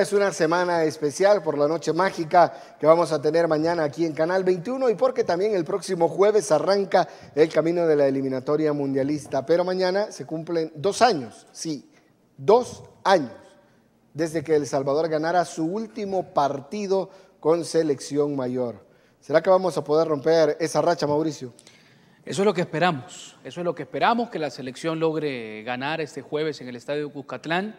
es una semana especial por la noche mágica que vamos a tener mañana aquí en Canal 21 y porque también el próximo jueves arranca el camino de la eliminatoria mundialista. Pero mañana se cumplen dos años, sí, dos años desde que El Salvador ganara su último partido con selección mayor. ¿Será que vamos a poder romper esa racha, Mauricio? Eso es lo que esperamos, eso es lo que esperamos, que la selección logre ganar este jueves en el Estadio Cuscatlán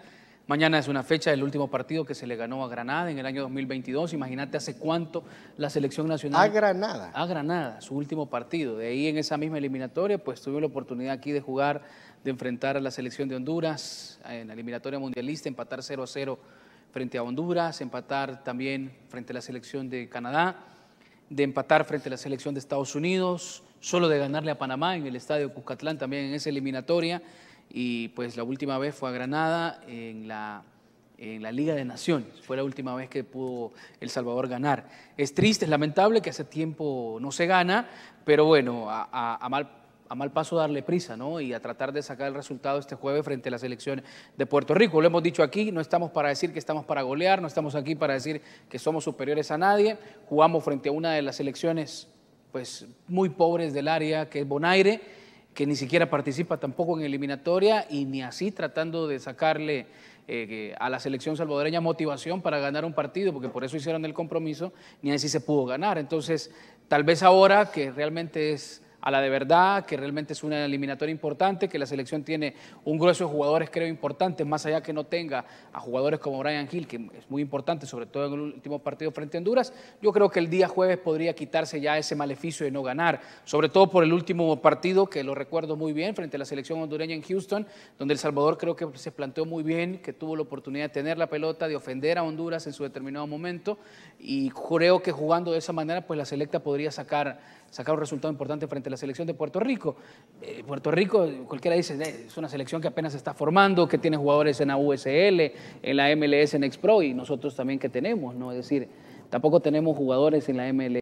Mañana es una fecha del último partido que se le ganó a Granada en el año 2022. Imagínate hace cuánto la selección nacional. A Granada. A Granada, su último partido. De ahí en esa misma eliminatoria, pues tuve la oportunidad aquí de jugar, de enfrentar a la selección de Honduras eh, en la eliminatoria mundialista, empatar 0 a 0 frente a Honduras, empatar también frente a la selección de Canadá, de empatar frente a la selección de Estados Unidos, solo de ganarle a Panamá en el estadio Cuscatlán también en esa eliminatoria y pues la última vez fue a Granada en la, en la Liga de Naciones. Fue la última vez que pudo El Salvador ganar. Es triste, es lamentable que hace tiempo no se gana, pero bueno, a, mal a mal paso darle prisa, ¿no? Y a tratar de sacar el resultado este jueves frente a la selección de Puerto Rico. Lo hemos dicho aquí, no estamos para decir que estamos para golear, no estamos aquí para decir que somos superiores a nadie. Jugamos frente a una de las selecciones, pues, muy pobres del área, que es Bonaire que ni siquiera participa tampoco en eliminatoria y ni así tratando de sacarle eh, a la selección salvadoreña motivación para ganar un partido, porque por eso hicieron el compromiso, ni así se pudo ganar. Entonces, tal vez ahora que realmente es a la de verdad, que realmente es una eliminatoria importante, que la selección tiene un grueso de jugadores, creo, importantes, más allá que no tenga a jugadores como Brian Hill, que es muy importante, sobre todo en el último partido frente a Honduras. Yo creo que el día jueves podría quitarse ya ese maleficio de no ganar, sobre todo por el último partido, que lo recuerdo muy bien, frente a la selección hondureña en Houston, donde El Salvador creo que se planteó muy bien, que tuvo la oportunidad de tener la pelota, de ofender a Honduras en su determinado momento, y creo que jugando de esa manera, pues la selecta podría sacar, sacar un resultado importante frente a la selección de Puerto Rico. Eh, Puerto Rico, cualquiera dice, eh, es una selección que apenas se está formando, que tiene jugadores en la USL, en la MLS, en Expro, y nosotros también que tenemos, ¿no? Es decir, tampoco tenemos jugadores en la MLS.